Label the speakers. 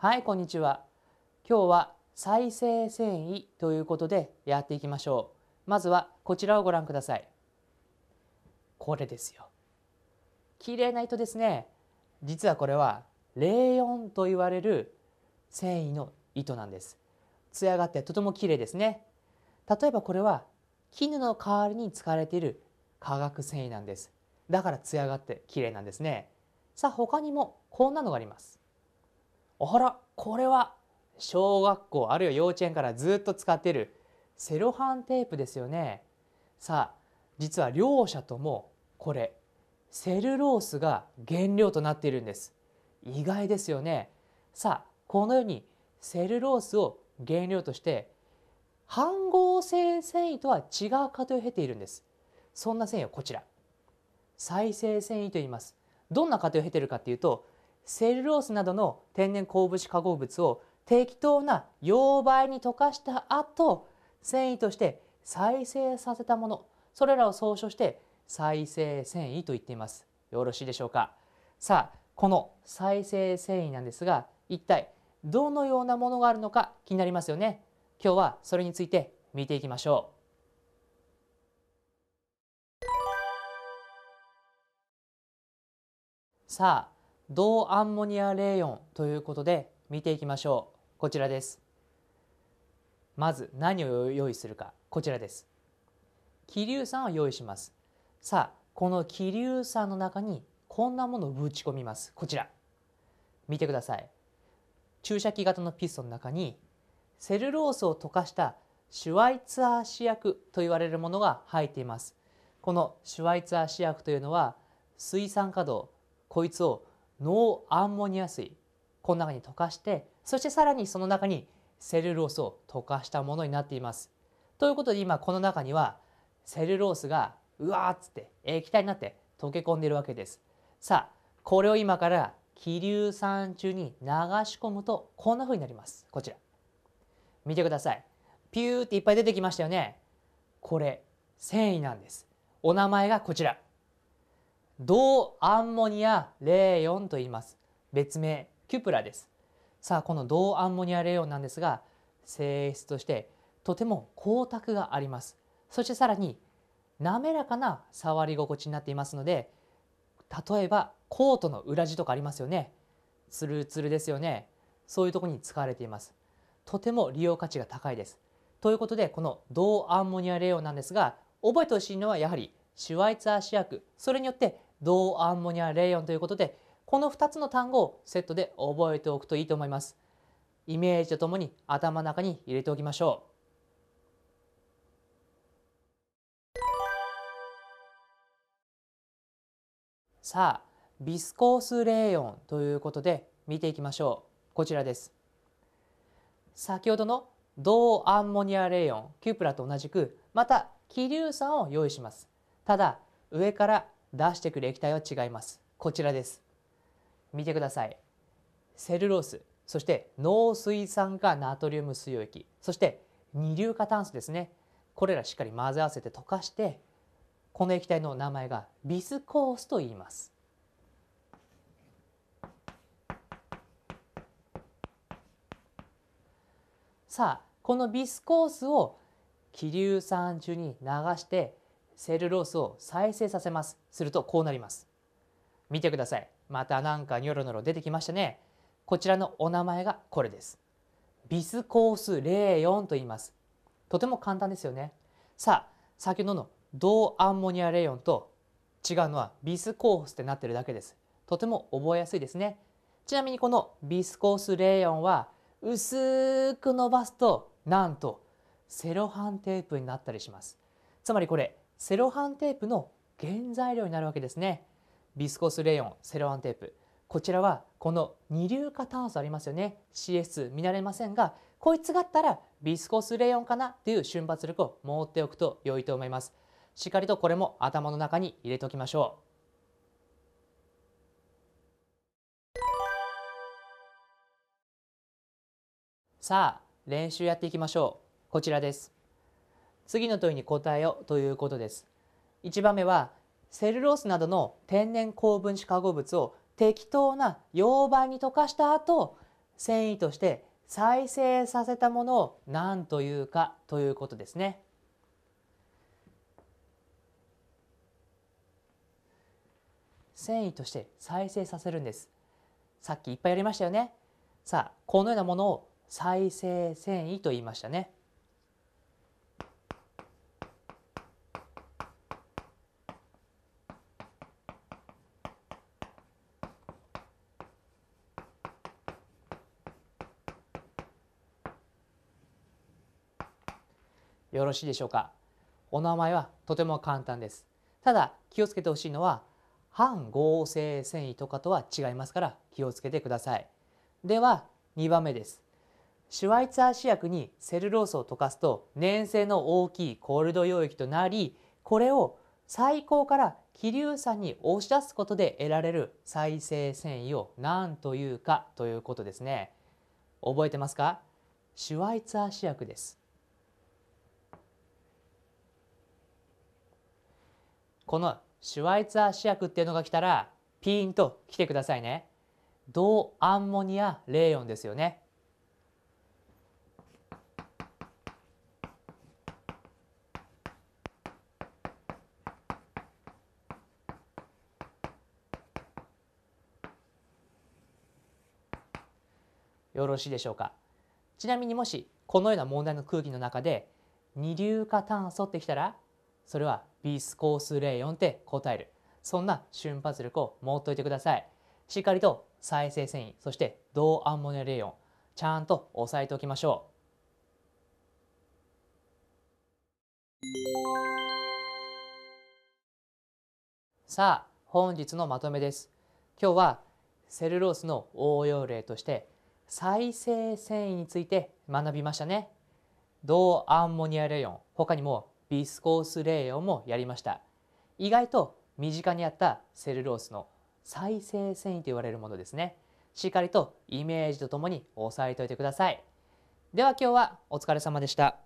Speaker 1: はい、こんにちは。今日は再生繊維ということでやっていきましょう。まずはこちらをご覧ください。これですよ。綺麗な糸ですね。実はこれは04と言われる繊維の糸なんです。艶があってとても綺麗ですね。例えばこれは絹の代わりに使われている化学繊維なんです。だから艶があって綺麗なんですね。さあ他にもこんなのがあります。あらこれは小学校あるいは幼稚園からずっと使っているセロハンテープですよね。さあ実は両者ともこれセルロースが原料となっているんです。意外ですよね。さあこのようにセルロースを原料として半合成繊維とは違う過程を経ているんです。そんな繊維はこちら再生繊維と言います。どんな過程を経ているかっていうとセルロースなどの天然鉱物化合物を適当な溶媒に溶かした後繊維として再生させたものそれらを総称して再生繊維と言っていますよろしいでしょうかさあこの再生繊維なんですが一体どのようなものがあるのか気になりますよね今日はそれについて見ていきましょうさあ銅アンモニアレーヨンということで見ていきましょうこちらですまず何を用意するかこちらです気硫酸を用意しますさあこの気硫酸の中にこんなものをぶち込みますこちら見てください注射器型のピストンの中にセルロースを溶かしたシュワイツァー試薬と言われるものが入っていますこのシュワイツァー試薬というのは水酸化銅こいつをノアンモニア水この中に溶かしてそしてさらにその中にセルロースを溶かしたものになっています。ということで今この中にはセルロースがうわーっつって液体になって溶け込んでいるわけです。さあこれを今から気硫酸中に流し込むとこんなふうになります。こちら。見てください。ピューっていっぱい出てきましたよね。これ繊維なんです。お名前がこちら。銅アンモニア04と言います。別名キュプラです。さあこの銅アンモニア04なんですが性質としてとても光沢があります。そしてさらに滑らかな触り心地になっていますので例えばコートの裏地とかありますよね。ツルツルですよね。そういうとこに使われています。とても利用価値が高いです。ということでこの銅アンモニアレオンなんですが覚えてほしいのはやはりシュワイツアー試薬それによって銅アンモニアレイオンということでこの2つの単語をセットで覚えておくといいと思いますイメージとともに頭の中に入れておきましょうさあビスコースレーヨンということで見ていきましょうこちらです先ほどの銅アンモニアレーヨンキュープラと同じくまた気硫酸を用意しますただ上から出してくる液体は違いますこちらです見てくださいセルロースそして濃水酸化ナトリウム水溶液そして二硫化炭素ですねこれらしっかり混ぜ合わせて溶かしてこの液体の名前がビスコースと言いますさあこのビスコースを気硫酸中に流してセルロースを再生させます。するとこうなります。見てください。またなんかニョロニョロ出てきましたね。こちらのお名前がこれです。ビスコース04と言います。とても簡単ですよね。さあ、先ほどの銅アンモニアレイオンと違うのはビスコースってなってるだけです。とても覚えやすいですね。ちなみにこのビスコースレイオンは薄く伸ばすとなんとセロハンテープになったりします。つまりこれセロハンテープの原材料になるわけですね。ビスコスレヨン、セロハンテープ。こちらはこの二硫化炭素ありますよね。CS 見られませんが、こいつがあったらビスコスレヨンかなっていう瞬発力を持っておくと良いと思います。しっかりとこれも頭の中に入れておきましょう。さあ練習やっていきましょうこちらです次の問いに答えよということです。1番目はセルロースなどの天然高分子化合物を適当な溶媒に溶かした後繊維として再生させたものを何というかということですね。繊維として再生させるんです。さっきいっぱいやりましたよね。さあ、このようなものを再生繊維と言いましたね。よろしいでしょうかお名前はとても簡単ですただ気をつけてほしいのは反合成繊維とかとは違いますから気をつけてくださいでは2番目ですシュワイツァー試薬にセルロースを溶かすと粘性の大きいコールド溶液となりこれを最高から気硫酸に押し出すことで得られる再生繊維を何というかということですね覚えてますかシュワイツァー試薬ですこのシュワイツァー試薬っていうのが来たらピーンと来てくださいね。銅アンモニアレーヨンですよね。よろしいでしょうかちなみにもしこのような問題の空気の中で二硫化炭素ってきたらそれはビスコースレヨンって答えるそんな瞬発力を持っといてくださいしっかりと再生繊維そして銅アンモニアレイオンちゃんと押さえておきましょうさあ本日のまとめです今日はセルロースの応用例として再生繊維について学びましたね銅アンモニアレイオン他にもビスコースレイオもやりました意外と身近にあったセルロースの再生繊維と言われるものですねしっかりとイメージとともに押さえておいてくださいでは今日はお疲れ様でした